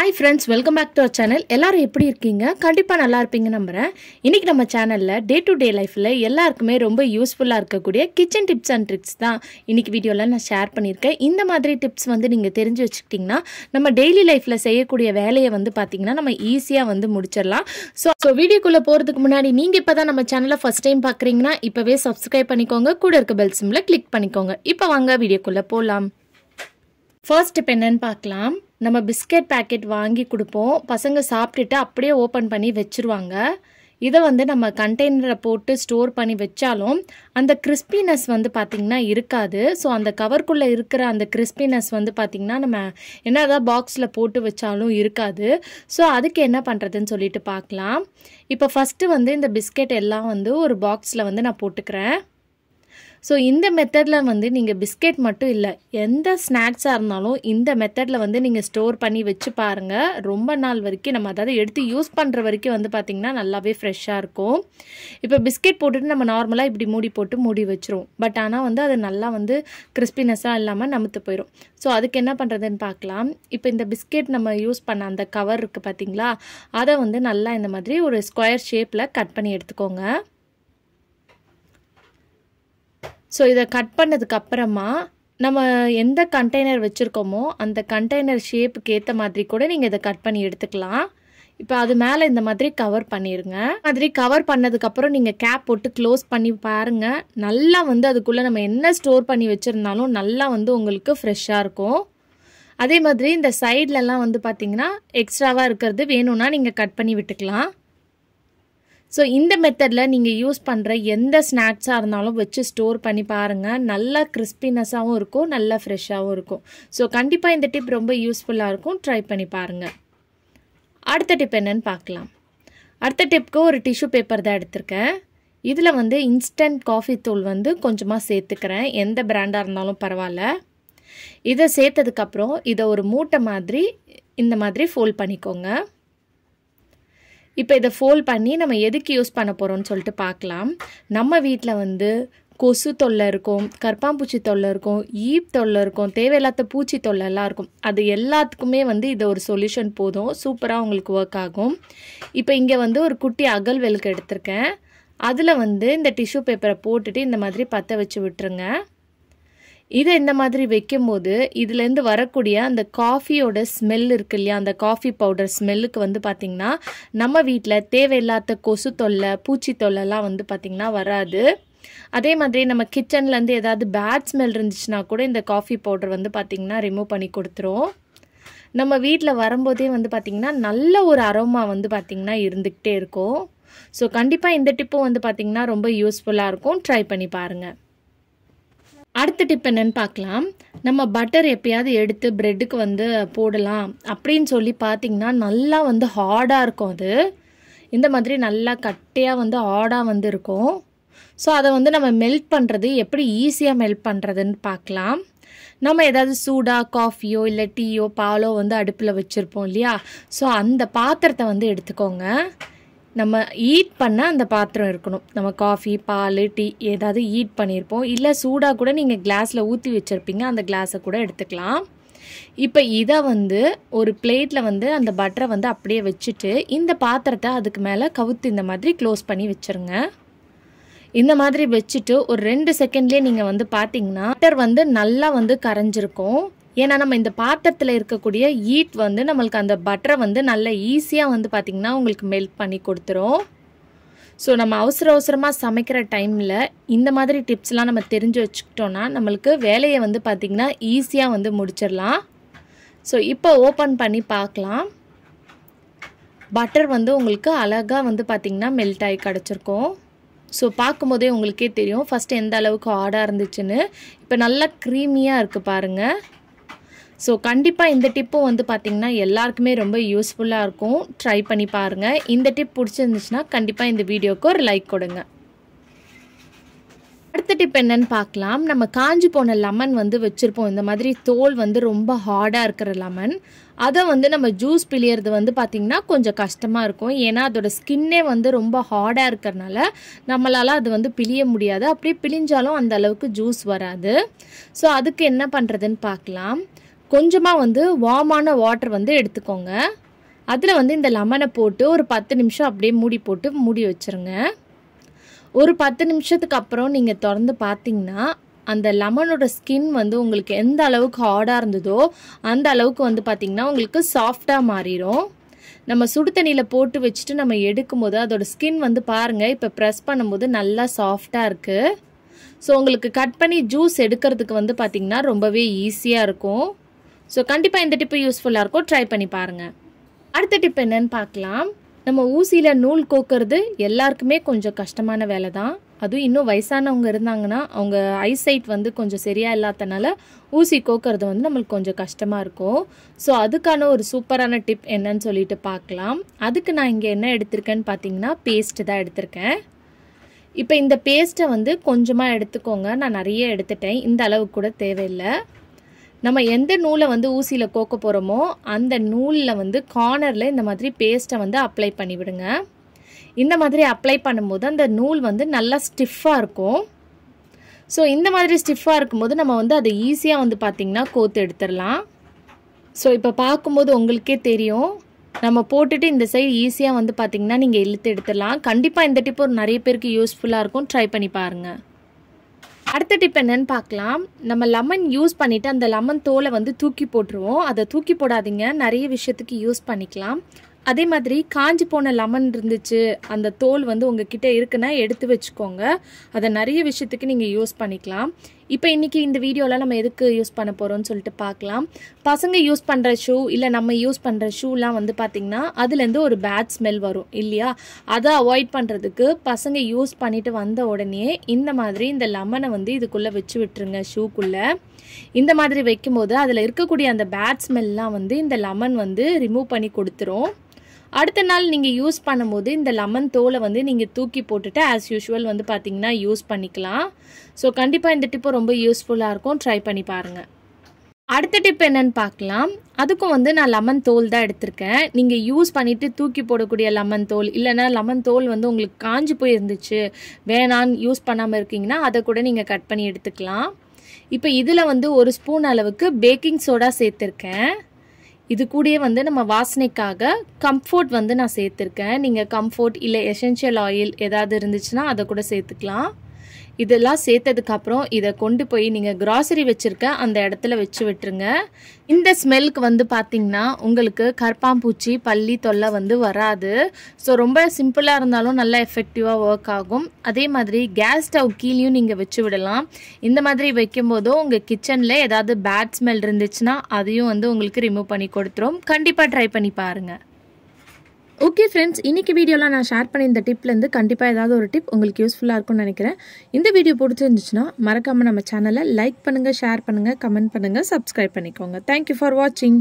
hi friends welcome back to our channel எல்லோரும் எப்படி இருக்கீங்க கண்டிப்பாக நல்லா இருப்பீங்க நம்புகிறேன் இன்றைக்கி நம்ம சேனலில் டே டு டே லைஃப்பில் எல்லாருக்குமே ரொம்ப யூஸ்ஃபுல்லாக இருக்கக்கூடிய கிச்சன் டிப்ஸ் அண்ட் ட்ரிக்ஸ் தான் இன்றைக்கி வீடியோவில் நான் ஷேர் பண்ணியிருக்கேன் இந்த மாதிரி டிப்ஸ் வந்து நீங்கள் தெரிஞ்சு வச்சுக்கிட்டிங்கன்னா நம்ம டெய்லி லைஃப்பில் செய்யக்கூடிய வேலையை வந்து பார்த்திங்கன்னா நம்ம ஈஸியாக வந்து முடிச்சிடலாம் ஸோ ஸோ வீடியோக்குள்ளே போகிறதுக்கு முன்னாடி நீங்கள் இப்போ தான் நம்ம சேனலை ஃபஸ்ட் டைம் பார்க்குறீங்கன்னா இப்போவே சப்ஸ்கிரைப் பண்ணிக்கோங்க கூட இருக்க பெல் சிம்மில் கிளிக் பண்ணிக்கோங்க இப்போ வாங்க வீடியோக்குள்ளே போகலாம் ஃபர்ஸ்ட் இப்போ என்னன்னு பார்க்கலாம் நம்ம பிஸ்கெட் பேக்கெட் வாங்கி கொடுப்போம் பசங்க சாப்பிட்டுட்டு அப்படியே ஓப்பன் பண்ணி வச்சுருவாங்க இதை வந்து நம்ம கண்டெய்னரை போட்டு ஸ்டோர் பண்ணி வச்சாலும் அந்த கிறிஸ்பினஸ் வந்து பார்த்திங்கன்னா இருக்காது ஸோ அந்த கவர்க்குள்ளே இருக்கிற அந்த கிறிஸ்பினஸ் வந்து பார்த்திங்கன்னா நம்ம என்னதான் பாக்ஸில் போட்டு வச்சாலும் இருக்காது ஸோ அதுக்கு என்ன பண்ணுறதுன்னு சொல்லிட்டு பார்க்கலாம் இப்போ ஃபஸ்ட்டு வந்து இந்த பிஸ்கெட் எல்லாம் வந்து ஒரு பாக்ஸில் வந்து நான் போட்டுக்கிறேன் ஸோ இந்த மெத்தடில் வந்து நீங்கள் பிஸ்கெட் மட்டும் இல்லை எந்த ஸ்நாக்ஸாக இருந்தாலும் இந்த மெத்தடில் வந்து நீங்கள் ஸ்டோர் பண்ணி வச்சு பாருங்கள் ரொம்ப நாள் வரைக்கும் நம்ம அதாவது எடுத்து யூஸ் பண்ணுற வரைக்கும் வந்து பார்த்திங்கன்னா நல்லாவே ஃப்ரெஷ்ஷாக இருக்கும் இப்போ பிஸ்கெட் போட்டுட்டு நம்ம நார்மலாக இப்படி மூடி போட்டு மூடி வச்சுருவோம் பட் ஆனால் வந்து அது நல்லா வந்து கிறிஸ்பினஸ்ஸாக இல்லாமல் நமத்து போயிடும் ஸோ அதுக்கு என்ன பண்ணுறதுன்னு பார்க்கலாம் இப்போ இந்த பிஸ்கெட் நம்ம யூஸ் பண்ண அந்த கவர் இருக்குது பார்த்திங்களா அதை வந்து நல்லா இந்த மாதிரி ஒரு ஸ்கொயர் ஷேப்பில் கட் பண்ணி எடுத்துக்கோங்க ஸோ இதை கட் பண்ணதுக்கப்புறமா நம்ம எந்த கண்டெய்னர் வச்சுருக்கோமோ அந்த கண்டெய்னர் ஷேப்புக்கு ஏற்ற மாதிரி கூட நீங்கள் இதை கட் பண்ணி எடுத்துக்கலாம் இப்போ அது மேலே இந்த மாதிரி கவர் பண்ணிடுங்க மாதிரி கவர் பண்ணதுக்கப்புறம் நீங்கள் கேப் போட்டு க்ளோஸ் பண்ணி பாருங்கள் நல்லா வந்து அதுக்குள்ளே நம்ம என்ன ஸ்டோர் பண்ணி வச்சுருந்தாலும் நல்லா வந்து உங்களுக்கு ஃப்ரெஷ்ஷாக இருக்கும் அதே மாதிரி இந்த சைட்லலாம் வந்து பார்த்திங்கன்னா எக்ஸ்ட்ராவாக இருக்கிறது வேணும்னா நீங்கள் கட் பண்ணி விட்டுக்கலாம் ஸோ இந்த மெத்தடில் நீங்கள் யூஸ் பண்ணுற எந்த ஸ்நாக்ஸாக இருந்தாலும் வச்சு ஸ்டோர் பண்ணி பாருங்கள் நல்லா கிறிஸ்பினஸாகவும் இருக்கும் நல்லா ஃப்ரெஷ்ஷாகவும் இருக்கும் ஸோ கண்டிப்பாக இந்த டிப் ரொம்ப யூஸ்ஃபுல்லாக இருக்கும் ட்ரை பண்ணி பாருங்கள் அடுத்த டிப் என்னன்னு பார்க்கலாம் அடுத்த டிப்க்கு ஒரு டிஷ்யூ பேப்பர் தான் எடுத்திருக்கேன் இதில் வந்து இன்ஸ்டன்ட் காஃபி தூள் வந்து கொஞ்சமாக சேர்த்துக்கிறேன் எந்த பிராண்டாக இருந்தாலும் பரவாயில்ல இதை சேர்த்ததுக்கப்புறம் இதை ஒரு மூட்டை மாதிரி இந்த மாதிரி ஃபோல்ட் பண்ணிக்கோங்க இப்போ இதை ஃபோல்ட் பண்ணி நம்ம எதுக்கு யூஸ் பண்ண போகிறோம்னு சொல்லிட்டு பார்க்கலாம் நம்ம வீட்டில் வந்து கொசு தொல்லை இருக்கும் கற்பாம்பூச்சி தொல்லை இருக்கும் ஈப் தொல்லை இருக்கும் தேவையில்லாத பூச்சி தொல்லைலாம் இருக்கும் அது எல்லாத்துக்குமே வந்து இதை ஒரு சொல்யூஷன் போதும் சூப்பராக உங்களுக்கு ஒர்க் ஆகும் இப்போ இங்கே வந்து ஒரு குட்டி அகல் விளக்கு எடுத்திருக்கேன் அதில் வந்து இந்த டிஷ்யூ பேப்பரை போட்டுட்டு இந்த மாதிரி பற்ற வச்சு விட்டுருங்க இதை இந்த மாதிரி வைக்கும் போது இதுலேருந்து வரக்கூடிய அந்த காஃபியோட ஸ்மெல் இருக்கு இல்லையா அந்த காஃபி பவுடர் ஸ்மெல்லுக்கு வந்து பார்த்திங்கன்னா நம்ம வீட்டில் தேவையில்லாத கொசு தொல்லை பூச்சி தொல்லைலாம் வந்து பார்த்திங்கன்னா வராது அதே மாதிரி நம்ம கிச்சன்லேருந்து ஏதாவது பேட் ஸ்மெல் இருந்துச்சுன்னா கூட இந்த காஃபி பவுடர் வந்து பார்த்திங்கன்னா ரிமூவ் பண்ணி கொடுத்துரும் நம்ம வீட்டில் வரும்போதே வந்து பார்த்திங்கன்னா நல்ல ஒரு அரோமா வந்து பார்த்திங்கன்னா இருந்துக்கிட்டே இருக்கும் ஸோ கண்டிப்பாக இந்த டிப்பும் வந்து பார்த்திங்கன்னா ரொம்ப யூஸ்ஃபுல்லாக இருக்கும் ட்ரை பண்ணி பாருங்கள் அடுத்த டிப் என்னென்னு பார்க்கலாம் நம்ம பட்டர் எப்பயாவது எடுத்து ப்ரெட்டுக்கு வந்து போடலாம் அப்படின்னு சொல்லி பார்த்திங்கன்னா நல்லா வந்து ஹார்டாக இருக்கும் அது இந்த மாதிரி நல்லா கட்டையாக வந்து ஹார்டாக வந்து இருக்கும் ஸோ அதை வந்து நம்ம மெல்ட் பண்ணுறது எப்படி ஈஸியாக மெல்ட் பண்ணுறதுன்னு பார்க்கலாம் நம்ம ஏதாவது சூடாக காஃபியோ இல்லை டீயோ பாலோ வந்து அடுப்பில் வச்சுருப்போம் இல்லையா ஸோ அந்த பாத்திரத்தை வந்து எடுத்துக்கோங்க நம்ம ஈட் பண்ண அந்த பாத்திரம் இருக்கணும் நம்ம காஃபி பால் டீ ஏதாவது ஈட் பண்ணியிருப்போம் இல்லை சூடாக கூட நீங்கள் கிளாஸில் ஊற்றி வச்சுருப்பீங்க அந்த கிளாஸை கூட எடுத்துக்கலாம் இப்போ இதை வந்து ஒரு பிளேட்டில் வந்து அந்த பட்டரை வந்து அப்படியே வச்சுட்டு இந்த பாத்திரத்தை அதுக்கு மேலே கவுத்து இந்த மாதிரி க்ளோஸ் பண்ணி வச்சுருங்க இந்த மாதிரி வச்சுட்டு ஒரு ரெண்டு செகண்ட்லேயே நீங்கள் வந்து பார்த்தீங்கன்னா பட்டர் வந்து நல்லா வந்து கரைஞ்சிருக்கும் ஏன்னா நம்ம இந்த பாத்திரத்தில் இருக்கக்கூடிய ஈட் வந்து நம்மளுக்கு அந்த பட்டரை வந்து நல்ல ஈஸியாக வந்து பார்த்திங்கன்னா உங்களுக்கு மெல்ட் பண்ணி கொடுத்துரும் ஸோ நம்ம அவசர அவசரமாக சமைக்கிற டைமில் இந்த மாதிரி டிப்ஸ்லாம் நம்ம தெரிஞ்சு வச்சுக்கிட்டோன்னா நம்மளுக்கு வேலையை வந்து பார்த்திங்கன்னா ஈஸியாக வந்து முடிச்சிடலாம் ஸோ இப்போ ஓப்பன் பண்ணி பார்க்கலாம் பட்டர் வந்து உங்களுக்கு அழகாக வந்து பார்த்திங்கன்னா மெல்ட் ஆகி கிடச்சிருக்கும் ஸோ பார்க்கும்போதே உங்களுக்கே தெரியும் ஃபஸ்ட்டு எந்த அளவுக்கு ஆடாக இருந்துச்சுன்னு இப்போ நல்லா க்ரீமியாக இருக்குது பாருங்கள் ஸோ கண்டிப்பாக இந்த டிப்பும் வந்து பார்த்திங்கன்னா எல்லாருக்குமே ரொம்ப யூஸ்ஃபுல்லாக இருக்கும் ட்ரை பண்ணி பாருங்கள் இந்த டிப் பிடிச்சிருந்துச்சுன்னா கண்டிப்பாக இந்த வீடியோவுக்கு ஒரு லைக் கொடுங்க அடுத்த டிப் என்னன்னு பார்க்கலாம் நம்ம காஞ்சி போன லெமன் வந்து வச்சுருப்போம் இந்த மாதிரி தோல் வந்து ரொம்ப ஹார்டாக இருக்கிற லெமன் அதை வந்து நம்ம ஜூஸ் பிழியறது வந்து பார்த்திங்கன்னா கொஞ்சம் கஷ்டமாக இருக்கும் ஏன்னா அதோடய ஸ்கின்னே வந்து ரொம்ப ஹார்டாக இருக்கிறனால நம்மளால் அது வந்து பிழிய முடியாது அப்படியே பிழிஞ்சாலும் அந்த அளவுக்கு ஜூஸ் வராது ஸோ அதுக்கு என்ன பண்ணுறதுன்னு பார்க்கலாம் கொஞ்சமாக வந்து வார்மான வாட்டர் வந்து எடுத்துக்கோங்க அதில் வந்து இந்த லெமனை போட்டு ஒரு பத்து நிமிஷம் அப்படியே மூடி போட்டு மூடி வச்சுருங்க ஒரு பத்து நிமிஷத்துக்கு அப்புறம் நீங்கள் திறந்து பார்த்தீங்கன்னா அந்த லெமனோட ஸ்கின் வந்து உங்களுக்கு எந்த அளவுக்கு ஹார்டாக இருந்ததோ அந்த அளவுக்கு வந்து பார்த்திங்கன்னா உங்களுக்கு சாஃப்டாக மாறிடும் நம்ம சுடு தண்ணியில் போட்டு வச்சுட்டு நம்ம எடுக்கும்போது அதோட ஸ்கின் வந்து பாருங்கள் இப்போ ப்ரெஸ் பண்ணும்போது நல்லா சாஃப்டாக இருக்குது ஸோ உங்களுக்கு கட் பண்ணி ஜூஸ் எடுக்கிறதுக்கு வந்து பார்த்திங்கன்னா ரொம்பவே ஈஸியாக இருக்கும் ஸோ கண்டிப்பாக இந்த டிப்பு யூஸ்ஃபுல்லாக இருக்கும் ட்ரை பண்ணி பாருங்கள் அடுத்த டிப் என்னன்னு பார்க்கலாம் நம்ம ஊசியில் நூல் கோக்கிறது எல்லாருக்குமே கொஞ்சம் கஷ்டமான வேலை தான் அதுவும் இன்னும் வயசானவங்க இருந்தாங்கன்னா அவங்க ஐசைட் வந்து கொஞ்சம் சரியாக இல்லாதனால ஊசி கோக்கிறது வந்து நம்மளுக்கு கொஞ்சம் கஷ்டமாக இருக்கும் ஸோ அதுக்கான ஒரு சூப்பரான டிப் என்னன்னு சொல்லிட்டு பார்க்கலாம் அதுக்கு நான் இங்கே என்ன எடுத்திருக்கேன்னு பார்த்தீங்கன்னா பேஸ்ட்டு தான் எடுத்திருக்கேன் இப்போ இந்த பேஸ்ட்டை வந்து கொஞ்சமாக எடுத்துக்கோங்க நான் நிறைய எடுத்துட்டேன் இந்த அளவு கூட தேவையில்லை நம்ம எந்த நூலை வந்து ஊசியில் கோக்க போகிறோமோ அந்த நூலில் வந்து கார்னரில் இந்த மாதிரி பேஸ்ட்டை வந்து அப்ளை பண்ணிவிடுங்க இந்த மாதிரி அப்ளை பண்ணும்போது அந்த நூல் வந்து நல்லா ஸ்டிஃபாக இருக்கும் ஸோ இந்த மாதிரி ஸ்டிஃபாக இருக்கும்போது நம்ம வந்து அதை ஈஸியாக வந்து பார்த்திங்கன்னா கோத்து எடுத்துடலாம் ஸோ இப்போ பார்க்கும்போது உங்களுக்கே தெரியும் நம்ம போட்டுட்டு இந்த சைடு ஈஸியாக வந்து பார்த்திங்கன்னா நீங்கள் இழுத்து எடுத்துடலாம் கண்டிப்பாக இந்த டிப் ஒரு நிறைய பேருக்கு யூஸ்ஃபுல்லாக இருக்கும் ட்ரை பண்ணி பாருங்கள் அடுத்த டிப் என்னன்னு பார்க்கலாம் நம்ம லெமன் யூஸ் பண்ணிவிட்டு அந்த லெமன் தோலை வந்து தூக்கி போட்டுருவோம் அதை தூக்கி போடாதீங்க நிறைய விஷயத்துக்கு யூஸ் பண்ணிக்கலாம் அதே மாதிரி காஞ்சி போன லெமன் இருந்துச்சு அந்த தோல் வந்து உங்ககிட்ட இருக்குன்னா எடுத்து வச்சுக்கோங்க அதை நிறைய விஷயத்துக்கு நீங்கள் யூஸ் பண்ணிக்கலாம் இப்போ இன்றைக்கி இந்த வீடியோவில் நம்ம எதுக்கு யூஸ் பண்ண போகிறோம்னு சொல்லிட்டு பார்க்கலாம் பசங்க யூஸ் பண்ணுற ஷூ இல்லை நம்ம யூஸ் பண்ணுற ஷூலாம் வந்து பார்த்திங்கன்னா அதுலேருந்து ஒரு பேட் ஸ்மெல் வரும் இல்லையா அதை அவாய்ட் பண்ணுறதுக்கு பசங்க யூஸ் பண்ணிவிட்டு வந்த உடனே இந்த மாதிரி இந்த லெமனை வந்து இதுக்குள்ளே வச்சு விட்டுருங்க ஷூக்குள்ளே இந்த மாதிரி வைக்கும்போது அதில் இருக்கக்கூடிய அந்த பேட் ஸ்மெல்லாம் வந்து இந்த லெமன் வந்து ரிமூவ் பண்ணி கொடுத்துரும் அடுத்த நாள் நீங்கள் யூஸ் பண்ணும்போது இந்த லெமன் தோலை வந்து நீங்கள் தூக்கி போட்டுட்டு ஆஸ் யூஷுவல் வந்து பார்த்தீங்கன்னா யூஸ் பண்ணிக்கலாம் ஸோ கண்டிப்பாக இந்த டிப்பு ரொம்ப யூஸ்ஃபுல்லாக இருக்கும் ட்ரை பண்ணி பாருங்கள் அடுத்த டிப் என்னன்னு பார்க்கலாம் அதுக்கும் வந்து நான் லெமன் தோல் தான் எடுத்திருக்கேன் நீங்கள் யூஸ் பண்ணிவிட்டு தூக்கி போடக்கூடிய லெமன் தோல் இல்லைனா லெமன் தோல் வந்து உங்களுக்கு காஞ்சி போயிருந்துச்சு வேணான்னு யூஸ் பண்ணாமல் இருக்கீங்கன்னா அதை கூட நீங்கள் கட் பண்ணி எடுத்துக்கலாம் இப்போ இதில் வந்து ஒரு ஸ்பூன் அளவுக்கு பேக்கிங் சோடா சேர்த்துருக்கேன் இது கூடயே வந்து நம்ம வாசனைக்காக கம்ஃபோர்ட் வந்து நான் சேர்த்துருக்கேன் நீங்கள் கம்ஃபோர்ட் இல்லை எசென்ஷியல் ஆயில் ஏதாவது இருந்துச்சுன்னா அதை கூட சேர்த்துக்கலாம் இதெல்லாம் சேர்த்ததுக்கப்புறம் இதை கொண்டு போய் நீங்கள் கிராசரி வச்சுருக்க அந்த இடத்துல வச்சு விட்டுருங்க இந்த ஸ்மெல்க்கு வந்து பார்த்திங்கன்னா உங்களுக்கு கற்பாம்பூச்சி பள்ளி தொல்லை வந்து வராது ஸோ ரொம்ப சிம்பிளாக இருந்தாலும் நல்லா எஃபெக்டிவாக ஒர்க் ஆகும் அதே மாதிரி கேஸ் ஸ்டவ் கீழேயும் நீங்கள் வச்சு விடலாம் இந்த மாதிரி வைக்கும்போதும் உங்கள் கிச்சனில் ஏதாவது பேட் ஸ்மெல் இருந்துச்சுன்னா அதையும் வந்து உங்களுக்கு ரிமூவ் பண்ணி கொடுத்துரும் கண்டிப்பாக ட்ரை பண்ணி பாருங்கள் ஓகே ஃப்ரெண்ட்ஸ் இன்றைக்கி வீடியோவில் நான் ஷேர் பண்ணி இந்த டிப்லேருந்து கண்டிப்பாக ஏதாவது ஒரு டிப் உங்களுக்கு யூஸ்ஃபுல்லாக இருக்கும்னு நினைக்கிறேன் இந்த வீடியோ பிடிச்சிருந்துச்சுன்னா மறக்காமல் நம்ம சேனலை லைக் பண்ணுங்கள் ஷேர் பண்ணுங்கள் கமெண்ட் பண்ணுங்கள் சப்ஸ்கிரைப் பண்ணிக்கோங்க தேங்க்யூ ஃபார் வாட்சிங்